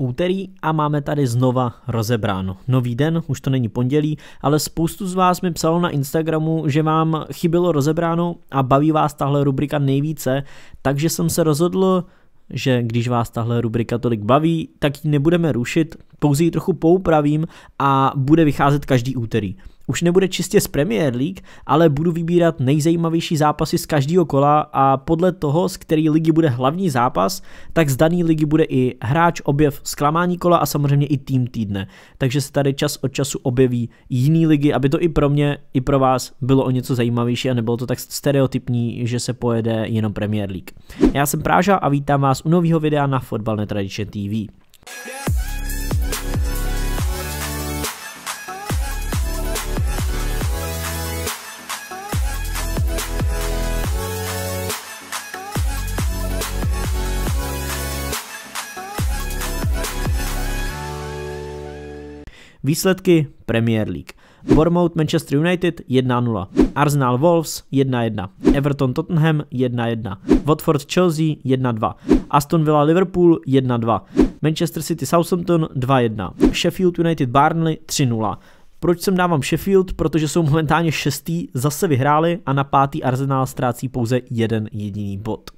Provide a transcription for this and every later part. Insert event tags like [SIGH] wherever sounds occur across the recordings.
úterý a máme tady znova rozebráno. Nový den, už to není pondělí, ale spoustu z vás mi psalo na Instagramu, že vám chybilo rozebráno a baví vás tahle rubrika nejvíce, takže jsem se rozhodl, že když vás tahle rubrika tolik baví, tak ji nebudeme rušit, pouze ji trochu poupravím a bude vycházet každý úterý. Už nebude čistě z Premier League, ale budu vybírat nejzajímavější zápasy z každého kola a podle toho, z který ligy bude hlavní zápas, tak z dané ligy bude i hráč, objev, zklamání kola a samozřejmě i tým týdne. Takže se tady čas od času objeví jiný ligy, aby to i pro mě, i pro vás bylo o něco zajímavější a nebylo to tak stereotypní, že se pojede jenom Premier League. Já jsem Práža a vítám vás u nového videa na Fotbal Netradition TV. Yeah! Výsledky Premier League. Bournemouth Manchester United 1-0, Arsenal Wolves 1-1, Everton Tottenham 1-1, Watford Chelsea 1-2, Aston Villa Liverpool 1-2, Manchester City Southampton 2-1, Sheffield United Barnley 3-0. Proč sem dávám Sheffield? Protože jsou momentálně šestý, zase vyhráli a na pátý Arsenal ztrácí pouze jeden jediný bod.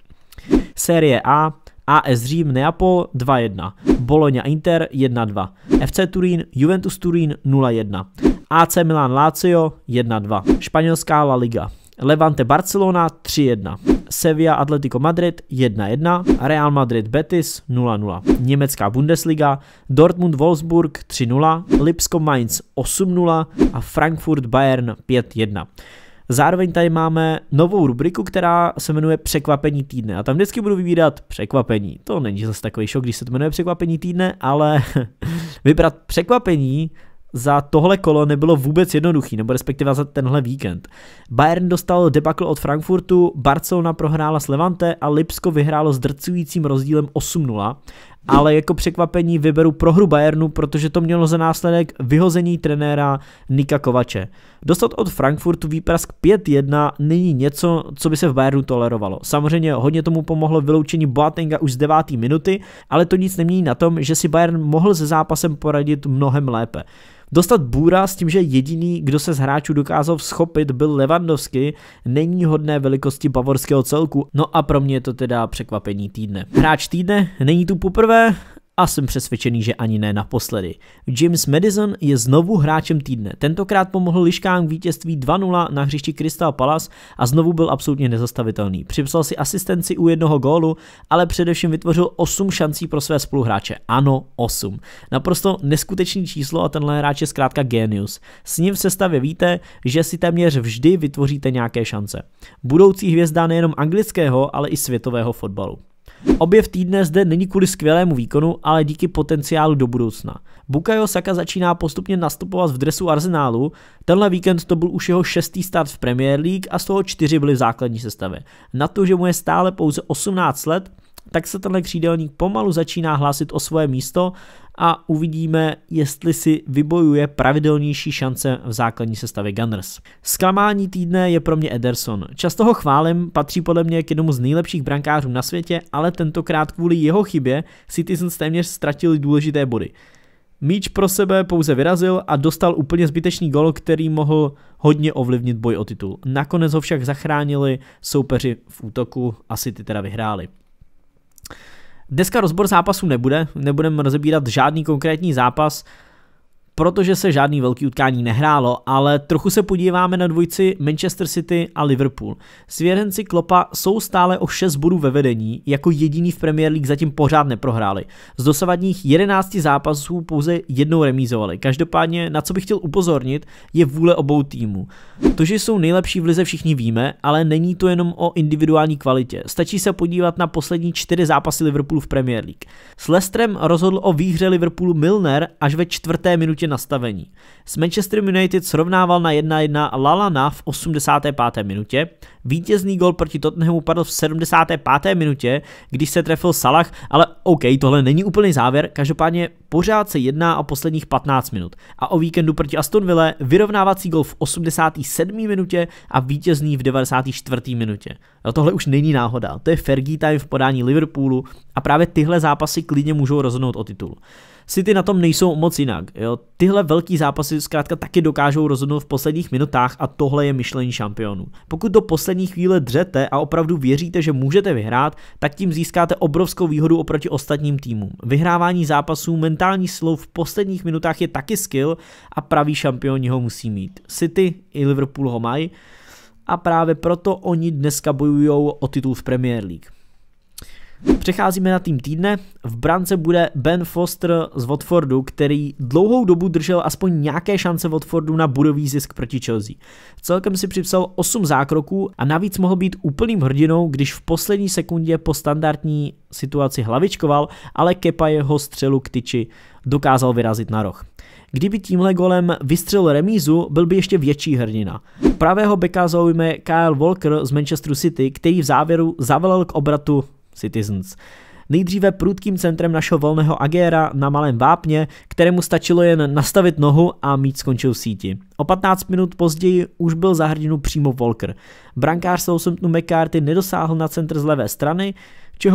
Série A AS Řím Neapol 2-1, Bologna Inter 1-2, FC Turín Juventus Turín 0-1, AC Milan Lazio 1-2, Španělská La Liga, Levante Barcelona 3-1, Sevilla Atletico Madrid 1-1, Real Madrid Betis 0-0, Německá Bundesliga, Dortmund Wolfsburg 3-0, Lipsko Mainz 8-0 a Frankfurt Bayern 5-1. Zároveň tady máme novou rubriku, která se jmenuje Překvapení týdne. A tam vždycky budu vybírat překvapení. To není zase takový šok, když se to jmenuje Překvapení týdne, ale [LAUGHS] vybrat překvapení za tohle kolo nebylo vůbec jednoduchý, nebo respektive za tenhle víkend. Bayern dostal debakl od Frankfurtu, Barcelona prohrála s Levante a Lipsko vyhrálo s drcujícím rozdílem 8-0 ale jako překvapení vyberu prohru Bayernu, protože to mělo za následek vyhození trenéra Nika Kovače. Dostat od Frankfurtu výprask 5-1 není něco, co by se v Bayernu tolerovalo. Samozřejmě hodně tomu pomohlo vyloučení Boatenga už z 9. minuty, ale to nic nemění na tom, že si Bayern mohl se zápasem poradit mnohem lépe. Dostat bůra s tím, že jediný, kdo se z hráčů dokázal schopit, byl Levandovsky, není hodné velikosti bavorského celku. No a pro mě je to teda překvapení týdne. Hráč týdne není tu poprvé a jsem přesvědčený, že ani ne naposledy. James Madison je znovu hráčem týdne. Tentokrát pomohl Liškám k vítězství 2-0 na hřišti Crystal Palace a znovu byl absolutně nezastavitelný. Připsal si asistenci u jednoho gólu, ale především vytvořil 8 šancí pro své spoluhráče. Ano, 8. Naprosto neskutečný číslo a tenhle hráč je zkrátka genius. S ním v sestavě víte, že si téměř vždy vytvoříte nějaké šance. Budoucí hvězda nejenom anglického, ale i světového fotbalu. Objev týdne zde není kvůli skvělému výkonu, ale díky potenciálu do budoucna. Bukayo Saka začíná postupně nastupovat v dresu Arsenálu, tenhle víkend to byl už jeho šestý start v Premier League a z toho čtyři byly v základní sestavě. Na to, že mu je stále pouze 18 let, tak se tenhle křídelník pomalu začíná hlásit o svoje místo a uvidíme, jestli si vybojuje pravidelnější šance v základní sestavě Gunners. Zklamání týdne je pro mě Ederson. Často ho chválím, patří podle mě k jednomu z nejlepších brankářů na světě, ale tentokrát kvůli jeho chybě Citizens téměř ztratili důležité body. Míč pro sebe pouze vyrazil a dostal úplně zbytečný gol, který mohl hodně ovlivnit boj o titul. Nakonec ho však zachránili soupeři v útoku a City teda vyhráli. Dneska rozbor zápasů nebude, nebudeme rozebírat žádný konkrétní zápas, protože se žádný velký utkání nehrálo, ale trochu se podíváme na dvojici Manchester City a Liverpool. Svěrenci Klopa jsou stále o 6 bodů ve vedení, jako jediný v Premier League zatím pořád neprohráli. Z dosavadních 11 zápasů pouze jednou remízovali. Každopádně, na co bych chtěl upozornit, je vůle obou týmů. To, že jsou nejlepší v lize všichni víme, ale není to jenom o individuální kvalitě. Stačí se podívat na poslední čtyři zápasy Liverpoolu v Premier League. S Lestrem rozhodl o výhře Liverpoolu Milner až ve čtvrté minutě okamžitě nastavení. S Manchester United srovnával na 1-1 Lalana v 85. minutě, vítězný gol proti Tottenhamu padl v 75. minutě, když se trefil Salah, ale OK, tohle není úplný závěr, každopádně pořád se jedná o posledních 15 minut. A o víkendu proti Aston Ville vyrovnávací gol v 87. minutě a vítězný v 94. minutě. No tohle už není náhoda, to je Fergie time v podání Liverpoolu a právě tyhle zápasy klidně můžou rozhodnout o titul. City na tom nejsou moc jinak. Jo. Tyhle velký zápasy zkrátka taky dokážou rozhodnout v posledních minutách a tohle je myšlení šampionů. Pokud do poslední chvíle dřete a opravdu věříte, že můžete vyhrát, tak tím získáte obrovskou výhodu oproti ostatním týmům. Vyhrávání zápasů mentální silou v posledních minutách je taky skill a pravý šampioni ho musí mít. City i Liverpool ho mají a právě proto oni dneska bojují o titul v Premier League. Přecházíme na tým týdne. V brance bude Ben Foster z Watfordu, který dlouhou dobu držel aspoň nějaké šance Watfordu na budový zisk proti Chelsea. Celkem si připsal 8 zákroků a navíc mohl být úplným hrdinou, když v poslední sekundě po standardní situaci hlavičkoval, ale Kepa jeho střelu k tyči dokázal vyrazit na roh. Kdyby tímhle golem vystřelil remízu, byl by ještě větší hrdina. Pravého beka zaujme Kyle Walker z Manchesteru City, který v závěru zavelel k obratu Citizens. Nejdříve prudkým centrem našeho volného Agéra na malém vápně, kterému stačilo jen nastavit nohu a mít skončil v síti. O 15 minut později už byl za hrdinu přímo Volker. Brankář Southamptonu McCarthy nedosáhl na centr z levé strany,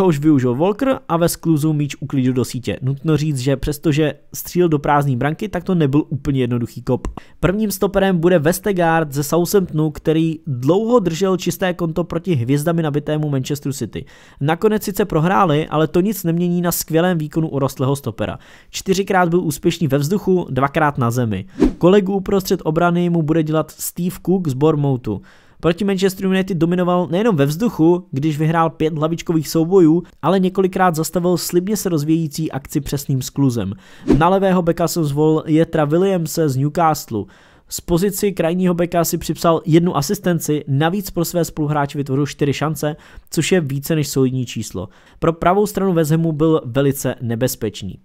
už využil Volker a ve skluzu míč uklidil do sítě. Nutno říct, že přestože střílil do prázdné branky, tak to nebyl úplně jednoduchý kop. Prvním stoperem bude Vestegard ze Southamptonu, který dlouho držel čisté konto proti hvězdami nabitému Manchesteru City. Nakonec sice prohráli, ale to nic nemění na skvělém výkonu urostlého stopera. Čtyřikrát byl úspěšný ve vzduchu, dvakrát na zemi. Kolegu uprostřed obrany mu bude dělat Steve Cook z Bournemouthu. Proti Manchester United dominoval nejenom ve vzduchu, když vyhrál pět hlavičkových soubojů, ale několikrát zastavil slibně se rozvíjící akci přesným skluzem. Na levého beka se zvolil Jetra Williamse z Newcastle. Z pozici krajního beka si připsal jednu asistenci, navíc pro své spoluhráče vytvořil čtyři šance, což je více než solidní číslo. Pro pravou stranu Vezemu byl velice nebezpečný.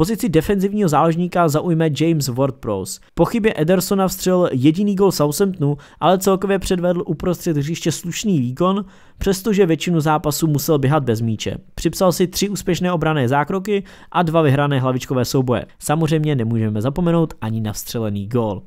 Pozici defenzivního záložníka zaujme James Ward-Prowse. Po chybě Edersona vstřelil jediný gol Southamptonu, ale celkově předvedl uprostřed hřiště slušný výkon, přestože většinu zápasu musel běhat bez míče. Připsal si tři úspěšné obrané zákroky a dva vyhrané hlavičkové souboje. Samozřejmě nemůžeme zapomenout ani na vstřelený gól.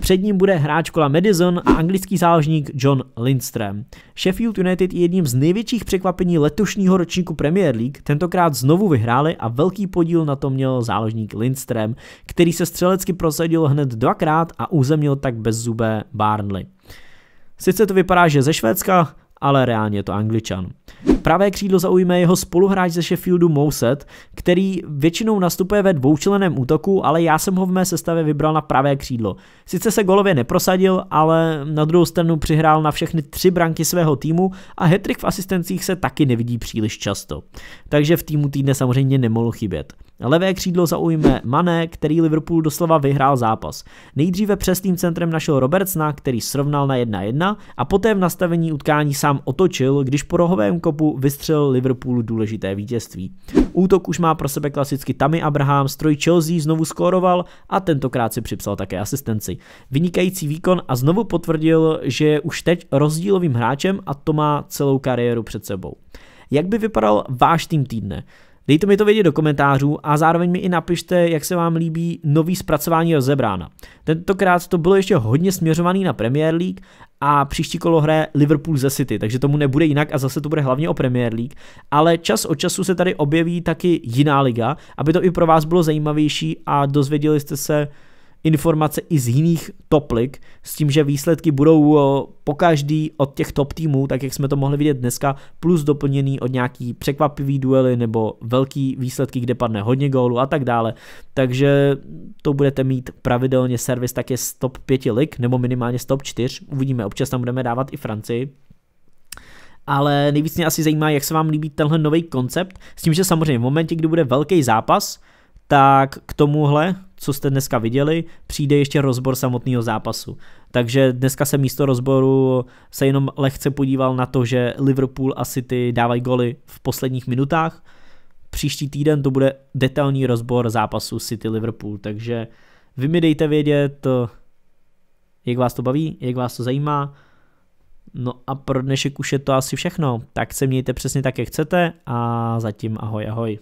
Před ním bude hráč kola Madison a anglický záložník John Lindström. Sheffield United je jedním z největších překvapení letošního ročníku Premier League, tentokrát znovu vyhráli a velký podíl na to měl měl záložník Lindström, který se střelecky prosadil hned dvakrát a uzemnil tak bez zubé Barnley. Sice to vypadá, že ze Švédska, ale reálně je to Angličan. Pravé křídlo zaujme jeho spoluhráč ze Sheffieldu Mouset, který většinou nastupuje ve dvoučleném útoku, ale já jsem ho v mé sestavě vybral na pravé křídlo. Sice se golově neprosadil, ale na druhou stranu přihrál na všechny tři branky svého týmu a hetrik v asistencích se taky nevidí příliš často. Takže v týmu týdne samozřejmě nemohl chybět. Levé křídlo zaujme Mané, který Liverpool doslova vyhrál zápas. Nejdříve tým centrem našel Robertsna, který srovnal na 1-1 a poté v nastavení utkání sám otočil, když po rohovém kopu vystřelil Liverpoolu důležité vítězství. Útok už má pro sebe klasicky Tammy Abraham, stroj Chelsea znovu skóroval a tentokrát si připsal také asistenci. Vynikající výkon a znovu potvrdil, že je už teď rozdílovým hráčem a to má celou kariéru před sebou. Jak by vypadal váš tým týdne? Dejte mi to vědět do komentářů a zároveň mi i napište, jak se vám líbí nový zpracování rozebrána. Tentokrát to bylo ještě hodně směřovaný na Premier League a příští kolo hraje Liverpool ze City, takže tomu nebude jinak a zase to bude hlavně o Premier League, ale čas od času se tady objeví taky jiná liga, aby to i pro vás bylo zajímavější a dozvěděli jste se informace i z jiných top lig, s tím, že výsledky budou eh, po každý od těch top týmů, tak jak jsme to mohli vidět dneska, plus doplněný od nějaký překvapivý duely nebo velký výsledky, kde padne hodně gólu a tak dále. Takže to budete mít pravidelně servis také z top 5 lig nebo minimálně z top 4. Uvidíme, občas tam budeme dávat i Francii ale nejvíc mě asi zajímá, jak se vám líbí tenhle nový koncept, s tím, že samozřejmě v momentě, kdy bude velký zápas, tak k tomuhle co jste dneska viděli, přijde ještě rozbor samotného zápasu. Takže dneska se místo rozboru se jenom lehce podíval na to, že Liverpool a City dávají goly v posledních minutách. Příští týden to bude detailní rozbor zápasu City-Liverpool, takže vy mi dejte vědět, jak vás to baví, jak vás to zajímá. No a pro dnešek už je to asi všechno. Tak se mějte přesně tak, jak chcete a zatím ahoj ahoj.